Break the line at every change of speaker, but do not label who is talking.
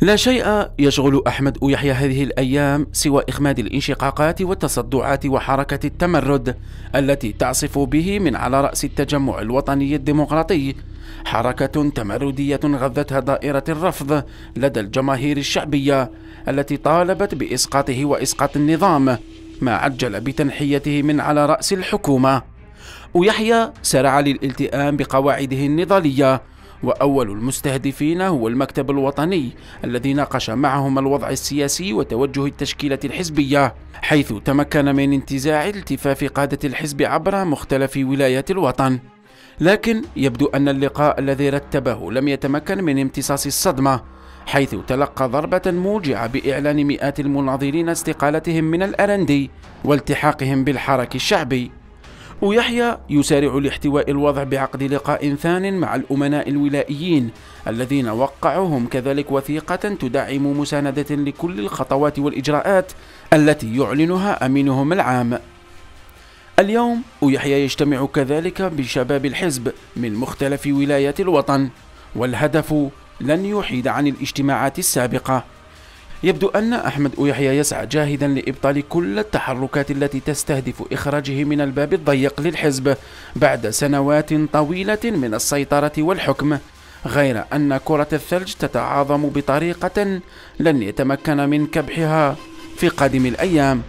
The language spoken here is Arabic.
لا شيء يشغل أحمد يحيى هذه الأيام سوى إخماد الانشقاقات والتصدعات وحركة التمرد التي تعصف به من على رأس التجمع الوطني الديمقراطي حركة تمردية غذتها دائرة الرفض لدى الجماهير الشعبية التي طالبت بإسقاطه وإسقاط النظام ما عجل بتنحيته من على رأس الحكومة ويحيى سرع للالتئام بقواعده النضالية وأول المستهدفين هو المكتب الوطني الذي ناقش معهم الوضع السياسي وتوجه التشكيلة الحزبية حيث تمكن من انتزاع التفاف قادة الحزب عبر مختلف ولايات الوطن لكن يبدو أن اللقاء الذي رتبه لم يتمكن من امتصاص الصدمة حيث تلقى ضربة موجعة بإعلان مئات المناضلين استقالتهم من الأرندي والتحاقهم بالحرك الشعبي ويحيى يسارع لاحتواء الوضع بعقد لقاء ثان مع الأمناء الولائيين الذين وقعهم كذلك وثيقة تدعم مساندة لكل الخطوات والإجراءات التي يعلنها أمينهم العام اليوم ويحيى يجتمع كذلك بشباب الحزب من مختلف ولايات الوطن والهدف لن يحيد عن الاجتماعات السابقة يبدو أن أحمد يحيى يسعى جاهدا لإبطال كل التحركات التي تستهدف إخراجه من الباب الضيق للحزب بعد سنوات طويلة من السيطرة والحكم غير أن كرة الثلج تتعاظم بطريقة لن يتمكن من كبحها في قادم الأيام